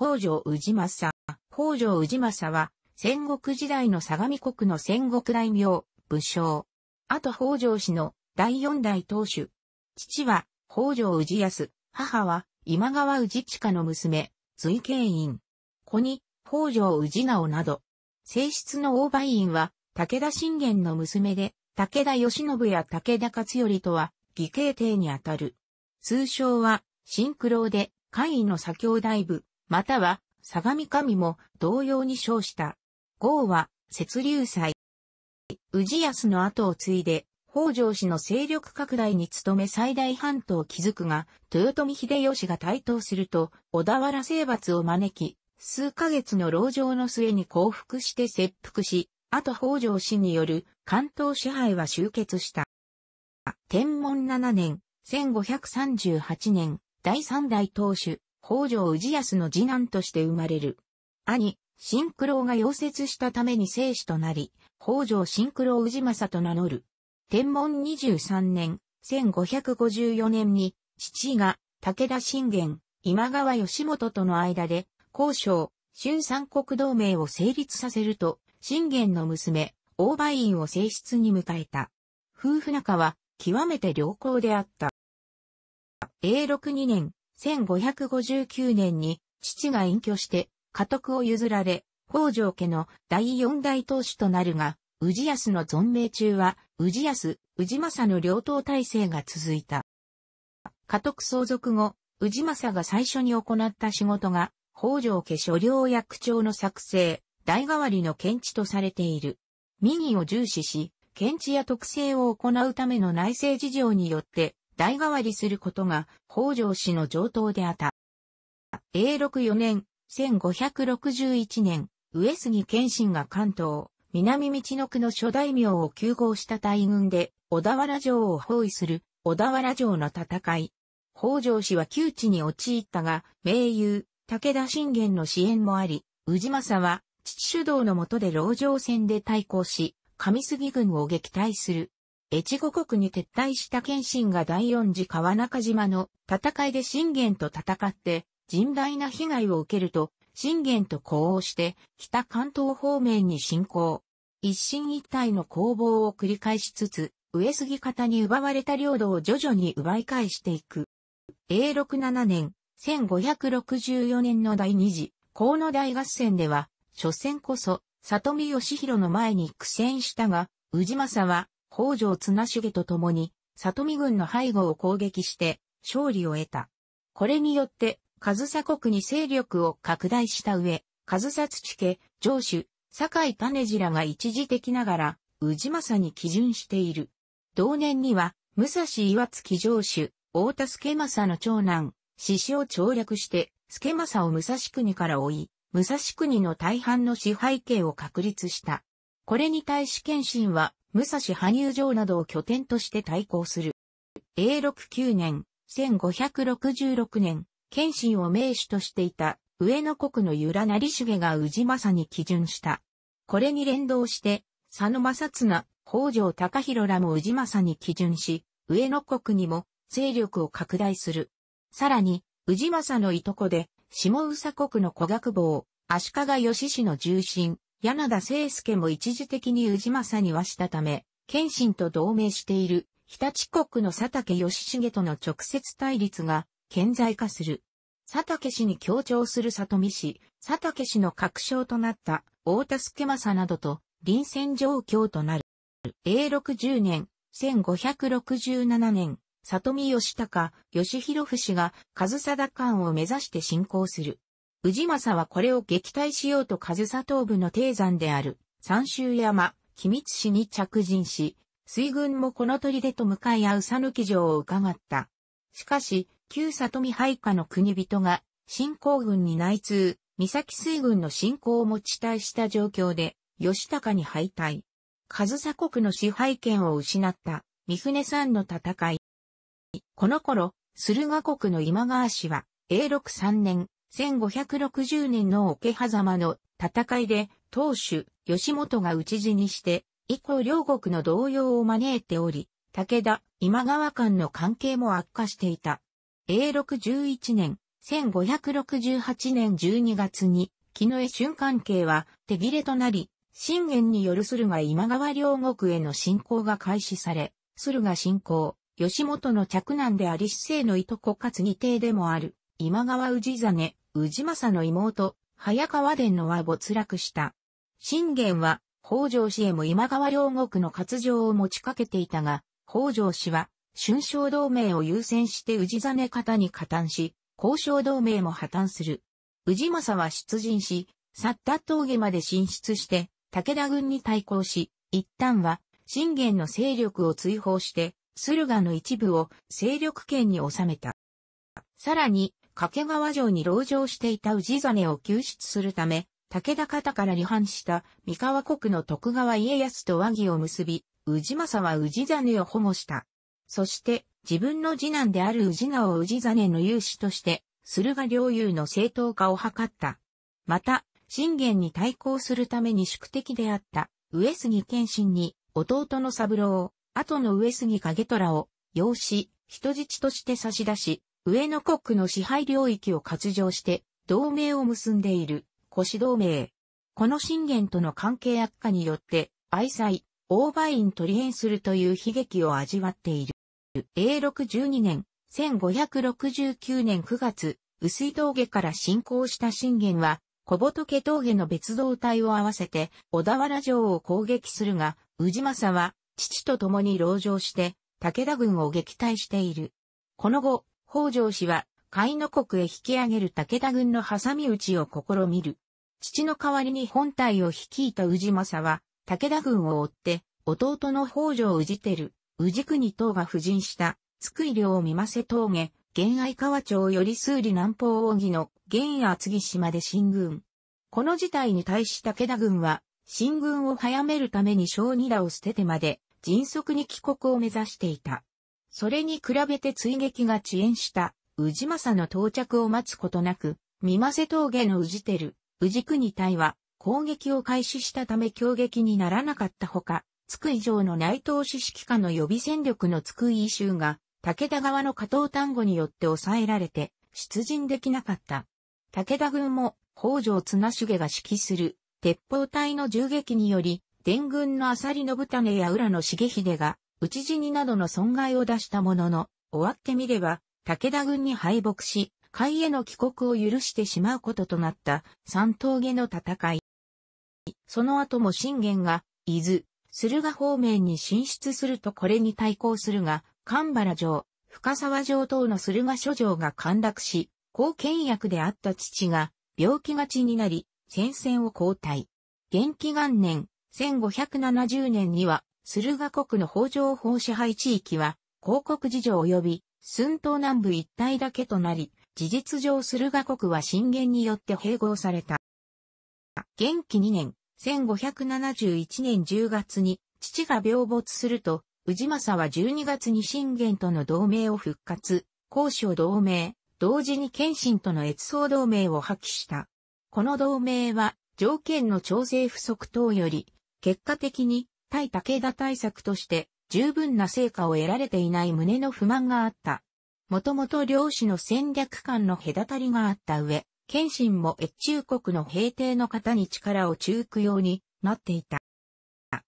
北条氏政。北条氏政は、戦国時代の相模国の戦国大名、武将。あと北条氏の第四代当主。父は、北条氏康、母は、今川氏下の娘、随慶院。子に、北条氏直など。正室の大梅院は、武田信玄の娘で、武田義信や武田勝頼とは、義兄弟にあたる。通称は、シンクロで、会位の左京大部、または相模神も同様に称した。豪は雪流祭。宇治康の後を継いで、北条氏の勢力拡大に努め最大半島を築くが、豊臣秀吉が台頭すると、小田原征伐を招き、数ヶ月の牢城の末に降伏して切腹し、後北条氏による関東支配は終結した。天文7年、1538年、第三代当主、北条氏康の次男として生まれる。兄、新九郎が溶接したために生死となり、北条新九郎氏政と名乗る。天文23年、1554年に、父が武田信玄、今川義元との間で、交渉、春三国同盟を成立させると、信玄の娘、大梅院を正室に迎えた。夫婦仲は、極めて良好であった。永禄2年、1559年に父が隠居して家督を譲られ、北条家の第四代当主となるが、宇治康の存命中は、宇安、康、治政の両党体制が続いた。家督相続後、宇治政が最初に行った仕事が、北条家所領役長の作成、代替わりの検知とされている。民意を重視し、検知や特性を行うための内政事情によって、代替わりすることが北条氏の上等であった。永禄4年、1561年、上杉謙信が関東、南道の区の諸大名を急行した大軍で、小田原城を包囲する、小田原城の戦い。北条氏は窮地に陥ったが、名優、武田信玄の支援もあり、氏政は、父主導のもとで牢城戦で対抗し、上杉軍を撃退する。越後国に撤退した謙信が第四次川中島の戦いで信玄と戦って甚大な被害を受けると、信玄と呼応して北関東方面に侵攻。一進一退の攻防を繰り返しつつ、上杉方に奪われた領土を徐々に奪い返していく。永禄7年、1564年の第二次、河野大合戦では、初戦こそ、里見義弘の前に苦戦したが、宇治政は、北条綱重と共に、里見軍の背後を攻撃して、勝利を得た。これによって、上佐国に勢力を拡大した上、上佐土家、城主、堺種次らが一時的ながら、氏政に基準している。同年には、武蔵岩月城主、大田助政の長男、獅子を調略して、助政を武蔵国から追い、武蔵国の大半の支配権を確立した。これに対し謙信は、武蔵羽生城などを拠点として対抗する。永禄9年、1566年、謙信を名手としていた上野国の由良成重が宇治政に基準した。これに連動して、佐野正綱、北条高弘らも宇治政に基準し、上野国にも勢力を拡大する。さらに、宇治政のいとこで、下宇佐国の古学坊、足利義氏の重臣、柳田誠介も一時的に宇治政にはしたため、謙信と同盟している日立国の佐竹義重との直接対立が顕在化する。佐竹氏に協調する里見氏、佐竹氏の確証となった大田助政などと臨戦状況となる。永禄10年、1567年、里見義高、義弘氏が上定官を目指して進行する。宇治政はこれを撃退しようと上里部の低山である三州山、君津市に着陣し、水軍もこの砦と向かい合う讃き城を伺った。しかし、旧里見配下の国人が、新興軍に内通、三崎水軍の侵攻を持ち退した状況で、吉高に敗退。上佐国の支配権を失った、三船山の戦い。この頃、駿河国の今川氏は、永禄三年、1560年の桶狭間の戦いで、当主、吉本が討ち死にして、以降両国の動揺を招いており、武田、今川間の関係も悪化していた。永禄11年、1568年12月に、木の江春関係は手切れとなり、信玄による駿河今川両国への侵攻が開始され、駿河侵攻、吉本の嫡男であり市政のいとこかつ義弟でもある、今川氏真、氏政の妹、早川伝のは没落した。信玄は、北条氏へも今川両国の活情を持ちかけていたが、北条氏は、春章同盟を優先して氏真方に加担し、交渉同盟も破綻する。氏政は出陣し、去った峠まで進出して、武田軍に対抗し、一旦は、信玄の勢力を追放して、駿河の一部を勢力圏に収めた。さらに、掛川城に籠城していた氏真を救出するため、武田方から離反した三河国の徳川家康と和議を結び、氏政は氏真を保護した。そして、自分の次男である氏名を氏真の勇士として、駿河領有の正当化を図った。また、信玄に対抗するために宿敵であった上杉謙信に弟の三郎、後の上杉景虎を養子、人質として差し出し、上野国の支配領域を割譲して、同盟を結んでいる、腰同盟。この信玄との関係悪化によって、愛妻、オーバイン取り縁するという悲劇を味わっている。永禄12年、1569年9月、薄い峠から侵攻した信玄は、小仏峠の別動隊を合わせて、小田原城を攻撃するが、宇治政は、父と共に牢城して、武田軍を撃退している。この後、北条氏は、甲斐の国へ引き上げる武田軍の挟み撃ちを試みる。父の代わりに本体を率いた宇治政は、武田軍を追って、弟の北条氏宇治国等が布陣した、津久井領見瀬峠、玄愛川町より数里南方奥義の玄厚木島で進軍。この事態に対し武田軍は、進軍を早めるために小二らを捨ててまで、迅速に帰国を目指していた。それに比べて追撃が遅延した、宇治政の到着を待つことなく、三瀬峠の宇治てる、宇治国隊は、攻撃を開始したため強撃にならなかったほか、津久井城の内藤市指揮下の予備戦力の津久井衆が、武田側の加藤丹後によって抑えられて、出陣できなかった。武田軍も、北条綱重が指揮する、鉄砲隊の銃撃により、伝軍の浅利信種や浦野重秀が、討ち死になどの損害を出したものの、終わってみれば、武田軍に敗北し、海への帰国を許してしまうこととなった三峠の戦い。その後も信玄が、伊豆、駿河方面に進出するとこれに対抗するが、神原城、深沢城等の駿河諸城が陥落し、後見役であった父が病気がちになり、戦線を交代。元気元年、1570年には駿河国の北条法支配地域は、広告事情及び、寸東南部一帯だけとなり、事実上駿河国は震源によって併合された。元気2年、1571年10月に、父が病没すると、宇治政は12月に信玄との同盟を復活、公を同盟、同時に謙信との越相同盟を破棄した。この同盟は、条件の調整不足等より、結果的に対武田対策として十分な成果を得られていない胸の不満があった。もともと両氏の戦略間の隔たりがあった上、謙信も越中国の平定の方に力を中くようになっていた。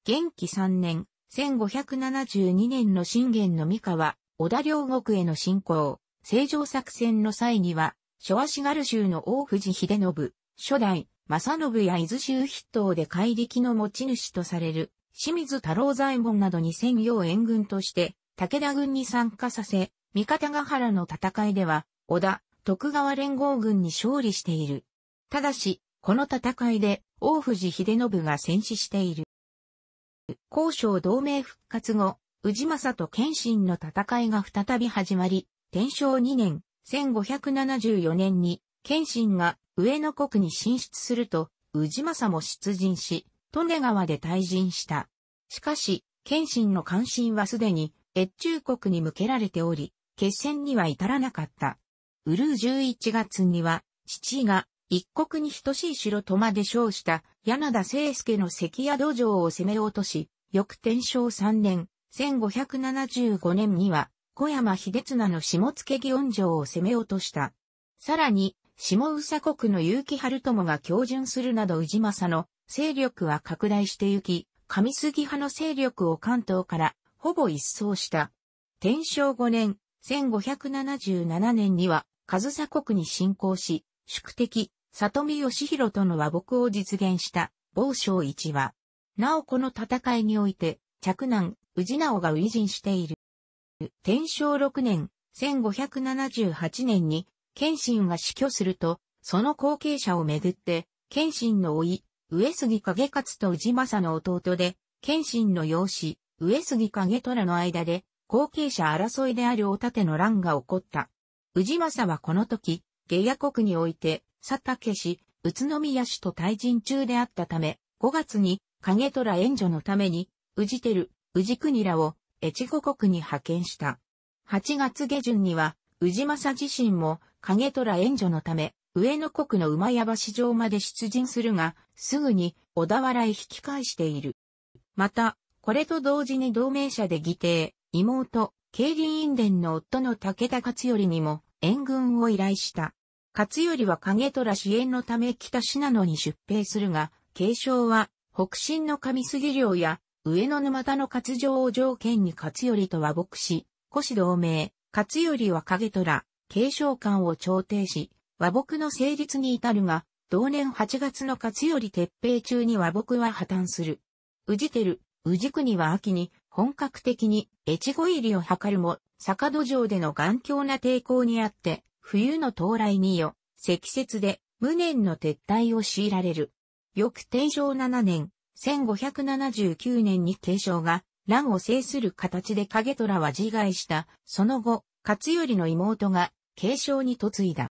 元気3年、1572年の信玄の三河、織田両国への侵攻、正常作戦の際には、諸足軽州の大藤秀信、初代、正信や伊豆州筆頭で怪力の持ち主とされる、清水太郎左衛門などに専用援軍として、武田軍に参加させ、三方ヶ原の戦いでは、織田、徳川連合軍に勝利している。ただし、この戦いで、大藤秀信が戦死している。交渉同盟復活後、宇治政と謙信の戦いが再び始まり、天正2年、1574年に、謙信が上野国に進出すると、宇治政も出陣し、利根川で退陣した。しかし、謙信の関心はすでに越中国に向けられており、決戦には至らなかった。ウルー11月には、父が一国に等しい城とまで称した柳田聖介の関屋土を攻め落とし、翌天正3年、1575年には、小山秀綱の下野祇園城を攻め落とした。さらに、下宇佐国の結城春友が教順するなど宇治政の勢力は拡大してゆき、上杉派の勢力を関東からほぼ一掃した。天正5年、1577年には、上総国に侵攻し、宿敵、里見義弘との和睦を実現した、某将一は、なおこの戦いにおいて、嫡男、治直が初陣している。天正6年、1578年に、謙信が死去すると、その後継者をめぐって、謙信の甥、上杉景勝と氏政の弟で、謙信の養子、上杉景虎の間で、後継者争いであるお盾の乱が起こった。氏政はこの時、下野国において、佐竹氏、宇都宮氏と対人中であったため、5月に、景虎援助のために、宇治てる、宇治国らを、越後国に派遣した。8月下旬には、宇治政自身も、景虎援助のため、上野国の馬屋橋城まで出陣するが、すぐに小田原へ引き返している。また、これと同時に同盟者で義弟、妹、慶林院伝の夫の武田勝頼にも援軍を依頼した。勝頼は影虎支援のため北信濃に出兵するが、継承は北進の上杉領や上野沼田の活情を条件に勝頼と和睦し、古市同盟、勝頼は影虎、継承官を調停し、和睦の成立に至るが、同年8月の勝頼鉄平中に和睦は破綻する。宇治てる、宇治国は秋に本格的に越後入りを図るも、坂戸城での頑強な抵抗にあって、冬の到来によ、積雪で無念の撤退を強いられる。翌定正7年、1579年に継承が乱を制する形で影虎は自害した。その後、勝頼の妹が継承に嫁いだ。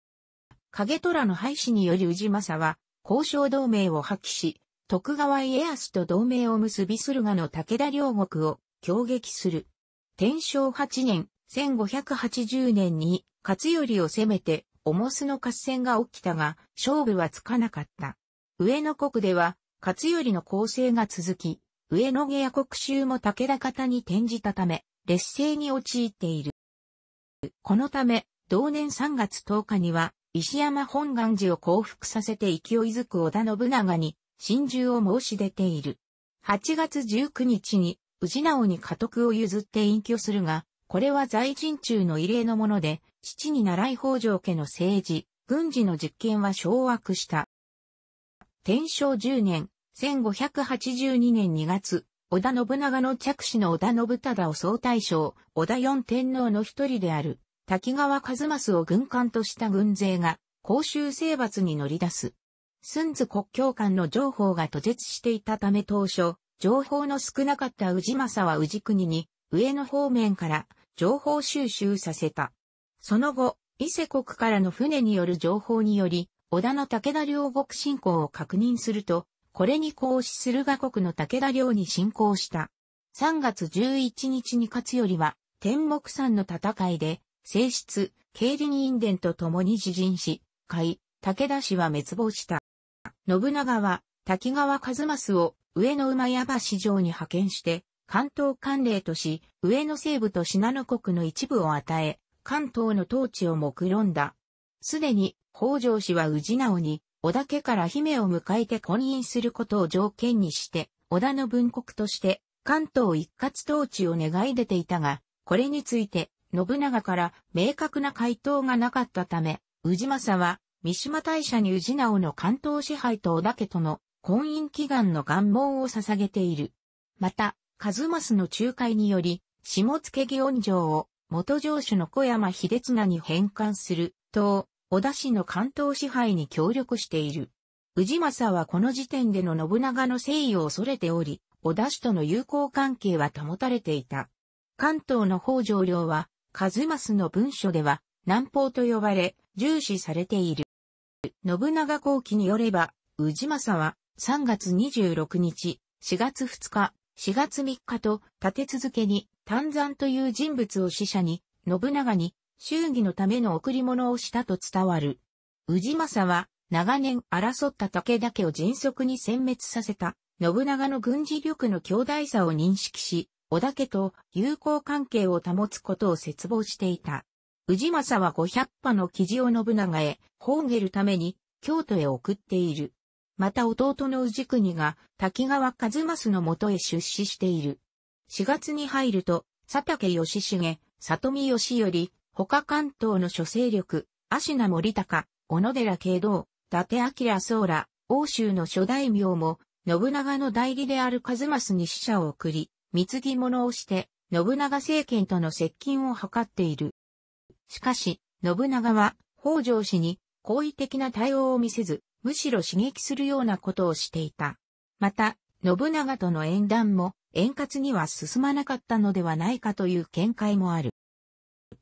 影虎の廃止により宇治政は、交渉同盟を破棄し、徳川家康と同盟を結び駿河の武田両国を強撃する。天正8年、1580年に勝頼を攻めて、重須の合戦が起きたが、勝負はつかなかった。上野国では、勝頼の攻勢が続き、上野家や国衆も武田方に転じたため、劣勢に陥っている。このため、同年3月10日には、石山本願寺を降伏させて勢いづく織田信長に、心中を申し出ている。8月19日に、治直に家督を譲って隠居するが、これは在人中の異例のもので、父に習い北条家の政治、軍事の実権は掌握した。天正10年、1582年2月、織田信長の着手の織田信忠を総大将、織田四天皇の一人である、滝川和正を軍艦とした軍勢が、公衆征伐に乗り出す。スンズ国境間の情報が途絶していたため当初、情報の少なかった宇治政は宇治国に、上野方面から情報収集させた。その後、伊勢国からの船による情報により、織田の武田領国侵攻を確認すると、これに行使する河国の武田領に侵攻した。3月11日に勝頼は、天目山の戦いで、性質、経理人伝と共に自陣し、斐、武田氏は滅亡した。信長は、滝川一正を上野馬屋橋城に派遣して、関東管令とし、上野西部と信濃国の一部を与え、関東の統治を目論んだ。すでに、北条氏は宇治直に、織田家から姫を迎えて婚姻することを条件にして、織田の文国として、関東一括統治を願い出ていたが、これについて、信長から明確な回答がなかったため、宇治政は、三島大社に宇治直の関東支配と織田家との婚姻祈願の願望を捧げている。また、数正の仲介により、下野祇園城を元城主の小山秀綱に返還する、と、織田氏の関東支配に協力している。宇治政はこの時点での信長の誠意を恐れており、織田氏との友好関係は保たれていた。関東の北条領は、和正の文書では、南方と呼ばれ、重視されている。信長後期によれば、宇治政は3月26日、4月2日、4月3日と立て続けに丹山という人物を死者に、信長に祝儀のための贈り物をしたと伝わる。宇治政は長年争った武田家を迅速に殲滅させた信長の軍事力の強大さを認識し、織田家と友好関係を保つことを切望していた。治政は五百羽の記事を信長へ、本げるために、京都へ送っている。また弟の治国が、滝川一益のもとへ出資している。4月に入ると、佐竹義重、里見義り、他関東の諸勢力、芦名森高、小野寺慶道、伊達明宗ら、欧州の諸大名も、信長の代理である数マに使者を送り、貢ぎ物をして、信長政権との接近を図っている。しかし、信長は、北条氏に、好意的な対応を見せず、むしろ刺激するようなことをしていた。また、信長との縁談も、円滑には進まなかったのではないかという見解もある。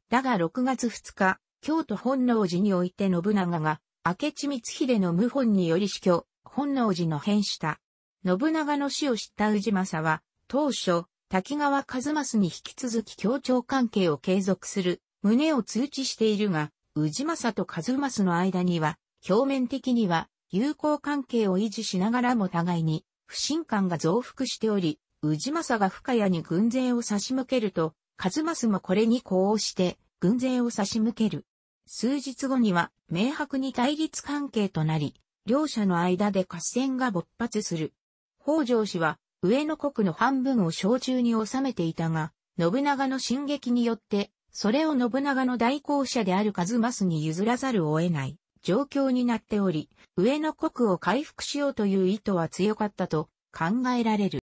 だが6月2日、京都本能寺において信長が、明智光秀の謀反により死去、本能寺の変した。信長の死を知った氏政は、当初、滝川一益に引き続き協調関係を継続する旨を通知しているが、宇治政と一益の間には、表面的には友好関係を維持しながらも互いに不信感が増幅しており、宇治政が深谷に軍勢を差し向けると、一益もこれに呼応して軍勢を差し向ける。数日後には明白に対立関係となり、両者の間で合戦が勃発する。北条氏は上野国の半分を小中に収めていたが、信長の進撃によって、それを信長の代行者である数正に譲らざるを得ない状況になっており、上野国を回復しようという意図は強かったと考えられる。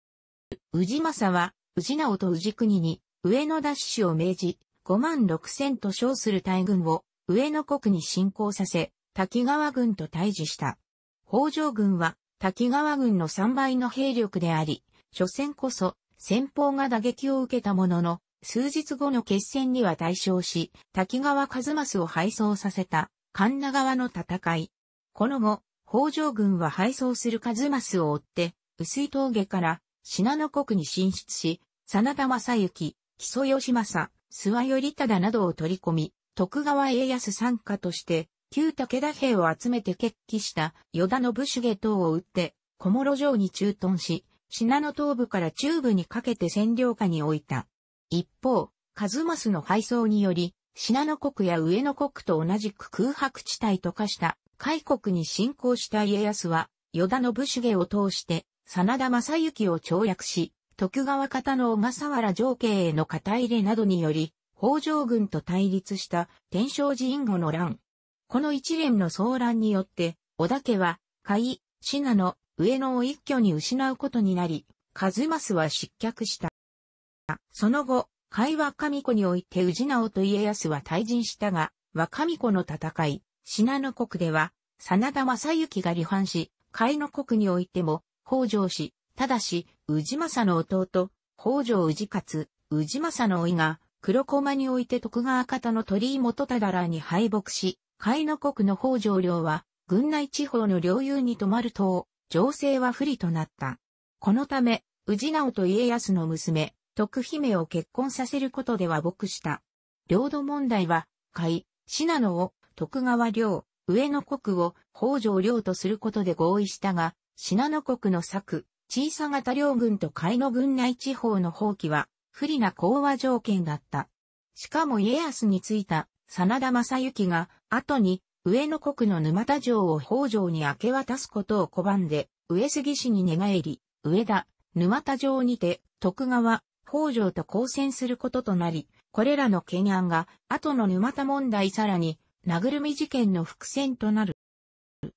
氏政は、氏直と氏国に、上野奪取を命じ、5万6千と称する大軍を、上野国に侵攻させ、滝川軍と対峙した。北条軍は、滝川軍の3倍の兵力であり、初戦こそ先方が打撃を受けたものの、数日後の決戦には大勝し、滝川一益を敗走させた、神奈川の戦い。この後、北条軍は敗走する一益を追って、薄い峠から信濃国に進出し、真田正幸、木曽義政、諏訪頼忠などを取り込み、徳川家康参加として、旧武田兵を集めて決起した、与田士下等を撃って、小諸城に駐屯し、信濃東部から中部にかけて占領下に置いた。一方、カズマスの敗走により、信濃国や上野国と同じく空白地帯と化した、海国に侵攻した家康は、与田信繁を通して、真田正幸を跳躍し、徳川方の小笠原城慶への肩入れなどにより、北条軍と対立した天正寺院後の乱。この一連の騒乱によって、織田家は、甲斐、信濃、上野を一挙に失うことになり、数正は失脚した。その後、会話神子において宇治直と家康は退陣したが、若神子の戦い、信濃国では、真田正幸が離反し、海の国においても、北条氏、ただし、氏政の弟、北条氏勝、氏政の甥が、黒駒において徳川方の鳥居元忠らに敗北し、海の国の北条領は、軍内地方の領有に泊まると情勢は不利となった。このため、宇治直と家康の娘、徳姫を結婚させることでは僕した。領土問題は、甲斐、信濃を徳川領、上野国を北条領とすることで合意したが、信濃国の策、小さ型領軍と甲斐の軍内地方の放棄は、不利な講和条件だった。しかも家康についた、真田正幸が、後に上野国の沼田城を北条に明け渡すことを拒んで、上杉氏に寝返り、上田、沼田城にて、徳川、北条と交戦することとなり、これらの懸案が、後の沼田問題さらに、殴るみ事件の伏線となる。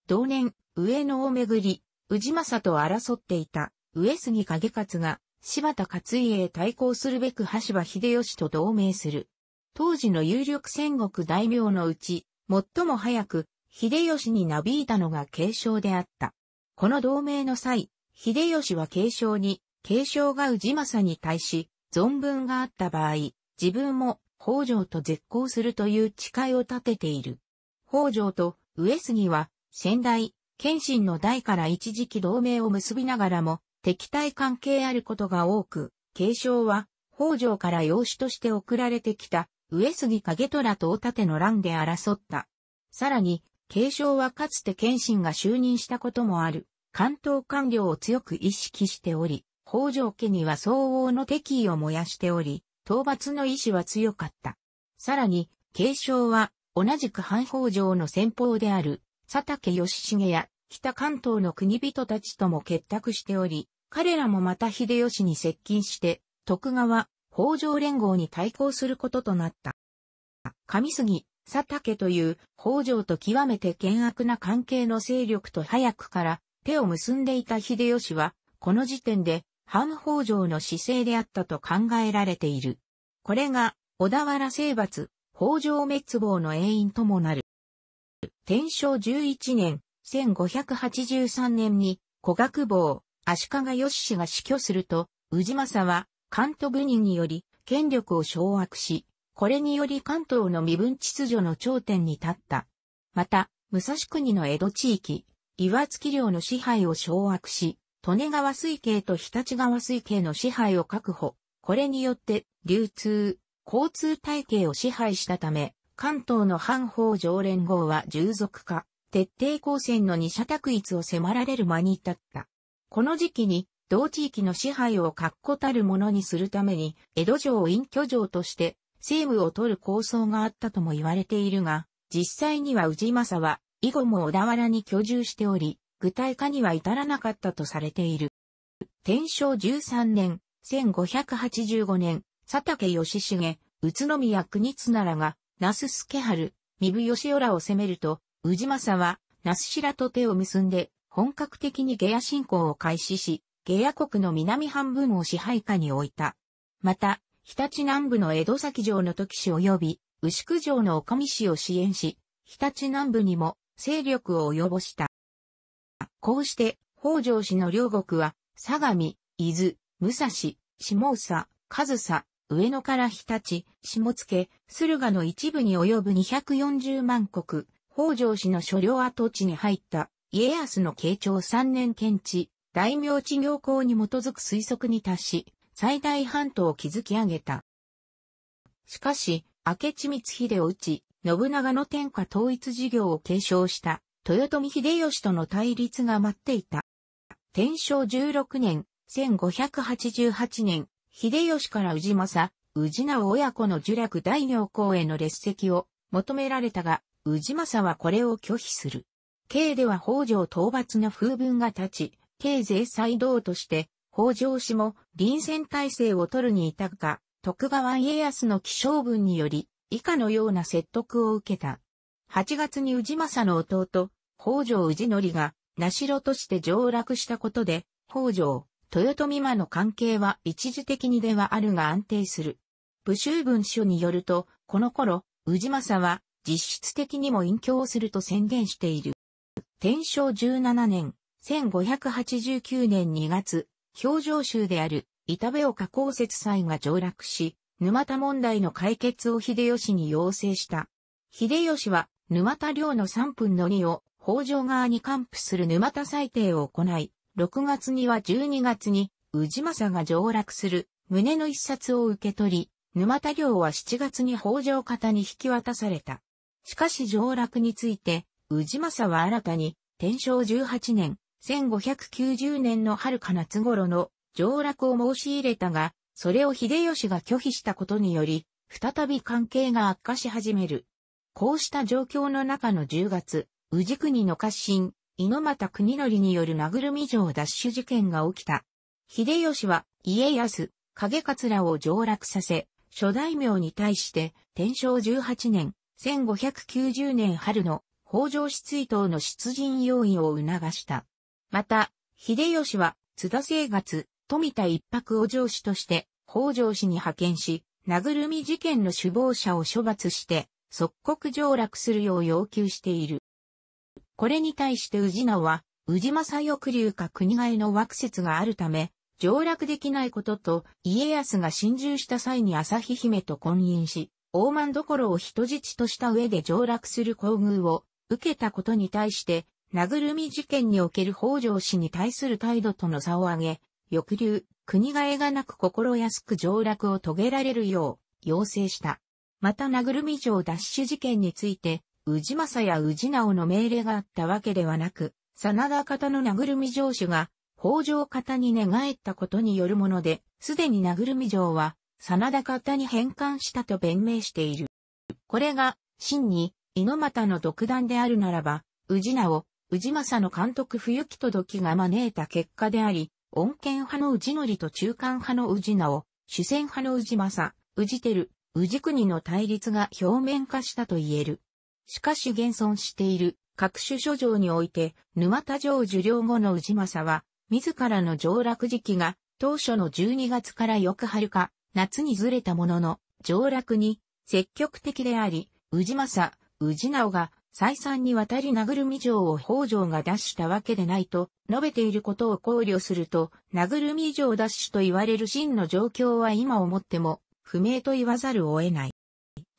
同年、上野をめぐり、宇治政と争っていた、上杉景勝が、柴田勝家へ対抗するべく羽柴秀吉と同盟する。当時の有力戦国大名のうち、最も早く、秀吉になびいたのが継承であった。この同盟の際、秀吉は継承に、継承が氏政に対し、存分があった場合、自分も北条と絶交するという誓いを立てている。北条と上杉は、先代、謙信の代から一時期同盟を結びながらも、敵対関係あることが多く、継承は、北条から養子として送られてきた、上杉景虎と大盾の乱で争った。さらに、継承はかつて謙信が就任したこともある、関東官僚を強く意識しており、北条家には相応の敵意を燃やしており、討伐の意志は強かった。さらに、継承は、同じく藩北条の先方である、佐竹義重や、北関東の国人たちとも結託しており、彼らもまた秀吉に接近して、徳川、北条連合に対抗することとなった。上杉、佐竹という北条と極めて険悪な関係の勢力と早くから手を結んでいた秀吉は、この時点で反北条の姿勢であったと考えられている。これが小田原征伐、北条滅亡の永因ともなる。天正11年、1583年に、古学坊、足利義氏が死去すると、宇治政は、関東軍により権力を掌握し、これにより関東の身分秩序の頂点に立った。また、武蔵国の江戸地域、岩月領の支配を掌握し、利根川水系と日立川水系の支配を確保。これによって流通、交通体系を支配したため、関東の藩法常連合は従属化、徹底抗戦の二者択一を迫られる間に至った。この時期に同地域の支配を確固たるものにするために、江戸城を隠居城として政務を取る構想があったとも言われているが、実際には宇治政は、以後も小田原に居住しており、具体化には至らなかったとされている。天正13年、1585年、佐竹義重、宇都宮国津奈らが、那須助春、三部義浦を攻めると、宇治政は、那須白と手を結んで、本格的に下野進行を開始し、ゲヤ国の南半分を支配下に置いた。また、日立南部の江戸崎城の時市及び、牛久城の岡見市を支援し、日立南部にも勢力を及ぼした。こうして、北条氏の両国は、相模、伊豆、武蔵、下総、上佐、上野から日立、下野、駿河の一部に及ぶ240万国、北条氏の所領跡地に入った、家康の慶長3年検地、大名治業法に基づく推測に達し、最大半島を築き上げた。しかし、明智光秀を討ち、信長の天下統一事業を継承した豊臣秀吉との対立が待っていた。天正16年、1588年、秀吉から宇治政、宇治直親子の呪略大行公への列席を求められたが、宇治政はこれを拒否する。慶では北条討伐の風文が立ち、経税再道として、北条氏も臨戦体制を取るに至るが、徳川家康の気象文により、以下のような説得を受けた。8月に宇治政の弟、北条氏則が、名城として上洛したことで、北条、豊臣間の関係は一時的にではあるが安定する。武州文書によると、この頃、氏政は実質的にも隠居をすると宣言している。天正17年、1589年2月、表情州である板部岡公設祭が上落し、沼田問題の解決を秀吉に要請した。秀吉は沼田領の3分の2を北条側に還付する沼田裁定を行い、6月には12月に宇治政が上落する胸の一冊を受け取り、沼田領は7月に北条方に引き渡された。しかし上落について、宇治政は新たに、天正18年、1590年の春か夏頃の上洛を申し入れたが、それを秀吉が拒否したことにより、再び関係が悪化し始める。こうした状況の中の10月、宇治国の家臣、猪俣国則による殴る車城奪取事件が起きた。秀吉は家康、影桂を上洛させ、諸大名に対して天正18年、1590年春の北条失意党の出陣要員を促した。また、秀吉は津田生月、富田一泊を上司として、北条氏に派遣し、殴るみ事件の首謀者を処罰して、即刻上落するよう要求している。これに対して宇治名は、宇治政翼流か国替えの惑説があるため、上落できないことと、家康が侵入した際に朝日姫と婚姻し、大満所を人質とした上で上落する厚遇を受けたことに対して、名ぐるみ事件における北条氏に対する態度との差を挙げ、抑留、国替えがなく心安く上落を遂げられるよう、要請した。また名ぐるみ城奪取事件について、宇治正や宇治直の命令があったわけではなく、真田方の名ぐるみ城主が、北条方に寝返ったことによるもので、すでに名ぐるみ城は、真田方に返還したと弁明している。これが、真に、猪俣の独断であるならば、宇治直、宇治政の監督冬木と時が招いた結果であり、穏健派の宇治則と中間派の宇治直、主戦派の宇治政、宇治照、宇治国の対立が表面化したと言える。しかし現存している各種諸状において、沼田城受領後の宇治政は、自らの上落時期が当初の12月から翌春か夏にずれたものの、上落に積極的であり、宇治政、宇治直が再三にわたり殴るみ城を北条が奪したわけでないと述べていることを考慮すると、殴るみ城奪取と言われる真の状況は今思っても不明と言わざるを得ない。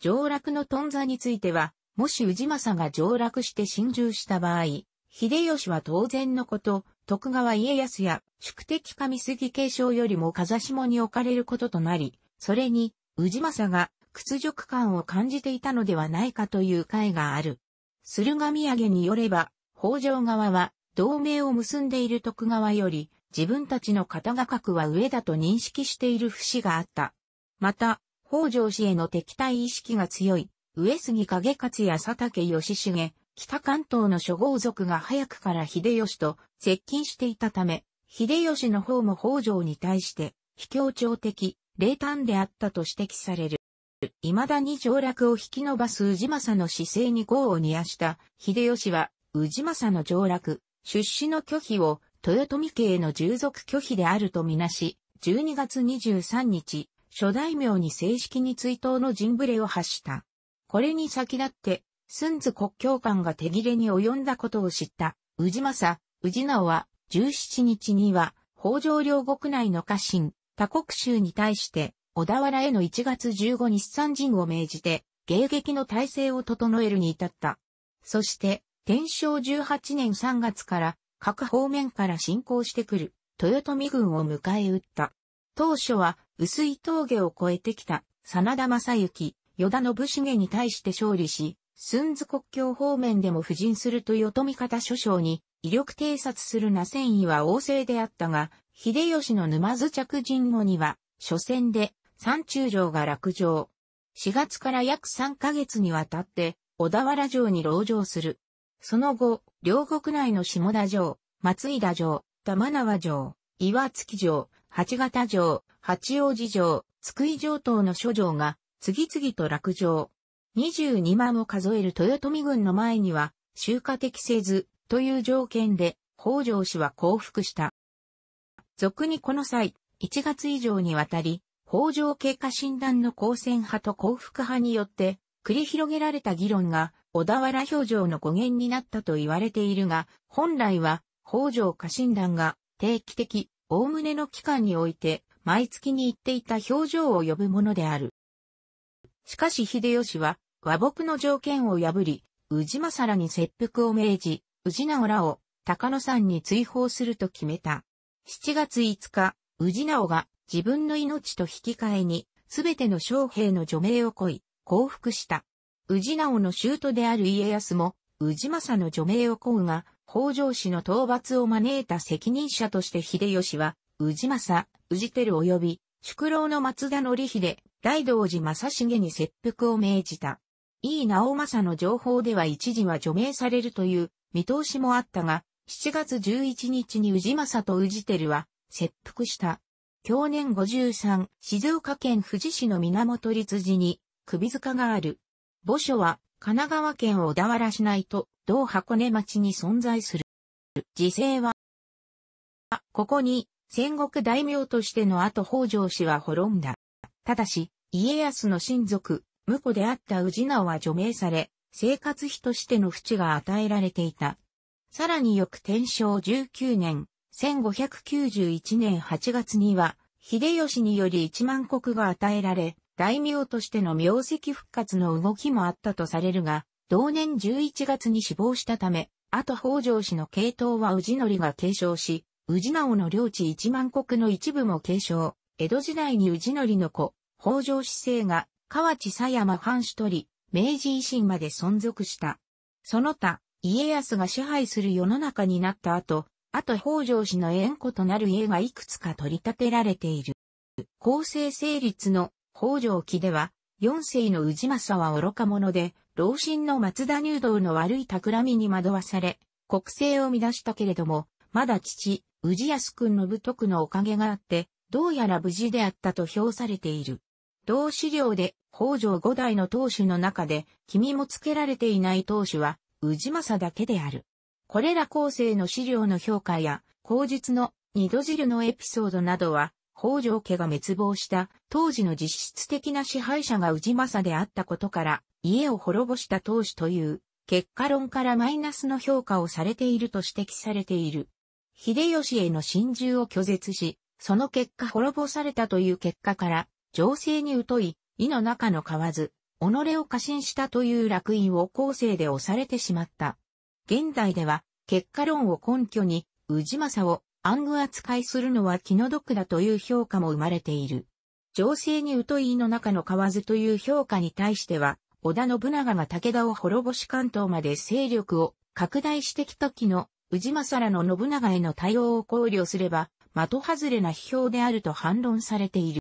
上洛の頓挫については、もし宇治政が上洛して侵入した場合、秀吉は当然のこと、徳川家康や宿敵上杉継承よりも風下に置かれることとなり、それに、宇治政が屈辱感を感じていたのではないかという回がある。駿河土産によれば、北条側は、同盟を結んでいる徳川より、自分たちの肩が角は上だと認識している節があった。また、北条氏への敵対意識が強い、上杉景勝や佐竹義重、北関東の諸豪族が早くから秀吉と接近していたため、秀吉の方も北条に対して、卑怯調的、冷淡であったと指摘される。未だに上洛を引き伸ばす宇治政の姿勢に豪を煮やした秀吉は、宇治政の上洛、出資の拒否を豊臣家への従属拒否であるとみなし、12月23日、諸大名に正式に追悼の陣ぶれを発した。これに先立って、寸津国境間が手切れに及んだことを知った、宇治政、宇治直は、17日には、北条領国内の家臣、他国州に対して、小田原への1月15日参陣を命じて、迎撃の体制を整えるに至った。そして、天正18年3月から各方面から侵攻してくる豊臣軍を迎え撃った。当初は薄い峠を越えてきた真田正幸、与田信繁に対して勝利し、寸津国境方面でも布陣する豊臣方諸将に威力偵察するな戦意は旺盛であったが、秀吉の沼津着陣後には、初戦で山中城が落城。4月から約3ヶ月にわたって、小田原城に籠城する。その後、両国内の下田城、松井田城、玉縄城、岩月城、八形城、八王子城、津久井城等の諸城が、次々と落城。22万を数える豊臣軍の前には、集荷適せず、という条件で、北条氏は降伏した。俗にこの際、1月以上にわたり、北条経過診断の光線派と幸福派によって繰り広げられた議論が小田原表情の語源になったと言われているが、本来は北条家診断が定期的、おおむねの期間において毎月に言っていた表情を呼ぶものである。しかし秀吉は和睦の条件を破り、宇治政らに切腹を命じ、宇治直らを高野山に追放すると決めた。7月5日、宇治直が自分の命と引き換えに、すべての将兵の除名を乞い、降伏した。宇治直の舅である家康も、宇治政の除名を乞うが、北条氏の討伐を招いた責任者として秀吉は、宇治政、治輝及び、宿老の松田則秀、大道寺正重に切腹を命じた。井伊直政の情報では一時は除名されるという見通しもあったが、7月11日に治政と氏輝は切腹した。去年53、静岡県富士市の源立寺に、首塚がある。墓所は、神奈川県小田原市内と、同箱根町に存在する。時勢は、ここに、戦国大名としての後北条氏は滅んだ。ただし、家康の親族、婿であった氏直は除名され、生活費としての淵が与えられていた。さらによく天正19年、1591年8月には、秀吉により1万国が与えられ、大名としての名跡復活の動きもあったとされるが、同年11月に死亡したため、あと北条氏の系統は宇氏則が継承し、宇治直の領地1万国の一部も継承、江戸時代に宇氏則の子、北条氏姓が、河内狭山藩主取り、明治維新まで存続した。その他、家康が支配する世の中になった後、あと北条氏の縁故となる家がいくつか取り立てられている。公正成立の北条記では、四世の氏政は愚か者で、老身の松田入道の悪い企みに惑わされ、国政を乱したけれども、まだ父、氏康君の武徳のおかげがあって、どうやら無事であったと評されている。同資料で、北条五代の当主の中で、君も付けられていない当主は、氏政だけである。これら構成の資料の評価や、口述の二度汁のエピソードなどは、北条家が滅亡した当時の実質的な支配者が宇治政であったことから、家を滅ぼした当主という結果論からマイナスの評価をされていると指摘されている。秀吉への心中を拒絶し、その結果滅ぼされたという結果から、情勢に疎い、意の中の買わず、己を過信したという落印を後世で押されてしまった。現代では、結果論を根拠に、宇治政を暗愚扱いするのは気の毒だという評価も生まれている。情勢に疎いの中の河という評価に対しては、織田信長が武田を滅ぼし関東まで勢力を拡大してきた時の治政らの信長への対応を考慮すれば、的外れな批評であると反論されている。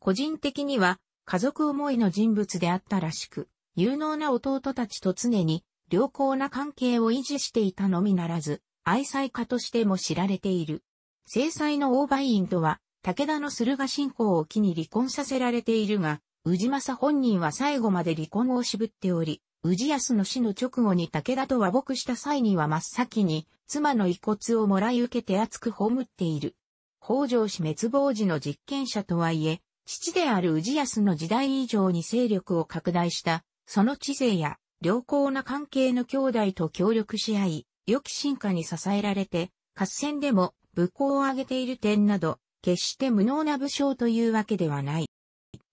個人的には、家族思いの人物であったらしく、有能な弟たちと常に良好な関係を維持していたのみならず、愛妻家としても知られている。制裁の大売員とは、武田の駿河信仰を機に離婚させられているが、宇治政本人は最後まで離婚を渋っており、宇治康の死の直後に武田と和睦した際には真っ先に、妻の遺骨をもらい受けて厚く葬っている。北条氏滅亡時の実験者とはいえ、父である宇治康の時代以上に勢力を拡大した、その知性や良好な関係の兄弟と協力し合い、良き進化に支えられて、合戦でも武功を挙げている点など、決して無能な武将というわけではない。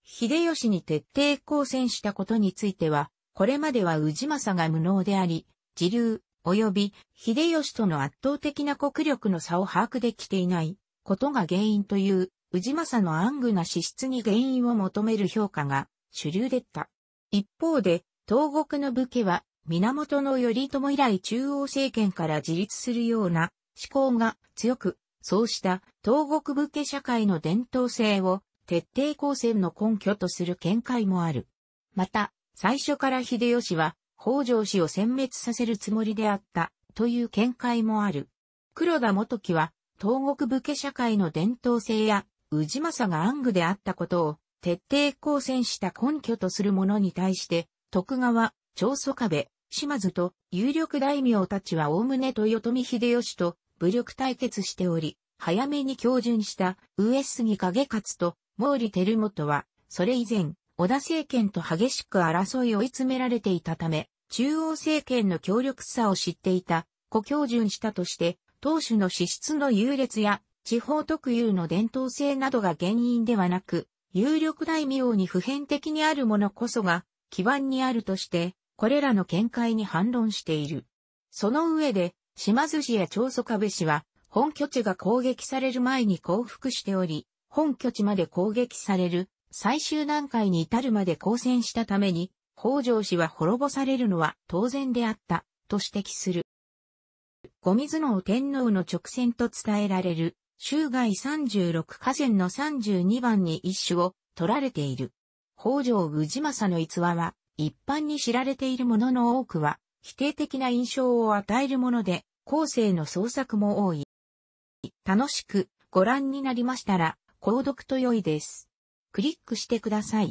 秀吉に徹底抗戦したことについては、これまでは宇治政が無能であり、自流、及び秀吉との圧倒的な国力の差を把握できていないことが原因という、宇治政の暗愚な資質に原因を求める評価が主流でった。一方で、東国の武家は、源頼朝以来中央政権から自立するような思考が強く、そうした東国武家社会の伝統性を徹底抗戦の根拠とする見解もある。また、最初から秀吉は北条氏を殲滅させるつもりであったという見解もある。黒田元樹は東国武家社会の伝統性や宇治政が暗愚であったことを徹底抗戦した根拠とするものに対して徳川、長宗我部、島津と有力大名たちはおおむね豊臣秀吉と武力対決しており、早めに強順した上杉景勝と毛利輝元は、それ以前、織田政権と激しく争いを追い詰められていたため、中央政権の強力さを知っていた、故強巡したとして、当主の資質の優劣や、地方特有の伝統性などが原因ではなく、有力大名に普遍的にあるものこそが、基盤にあるとして、これらの見解に反論している。その上で、島津氏や長宗我部氏は、本拠地が攻撃される前に降伏しており、本拠地まで攻撃される、最終段階に至るまで交戦したために、北条氏は滅ぼされるのは当然であった、と指摘する。五水の天皇の直線と伝えられる、周外36河川の32番に一種を取られている。北条氏政の逸話は、一般に知られているものの多くは、否定的な印象を与えるもので、後世の創作も多い。楽しくご覧になりましたら、購読と良いです。クリックしてください。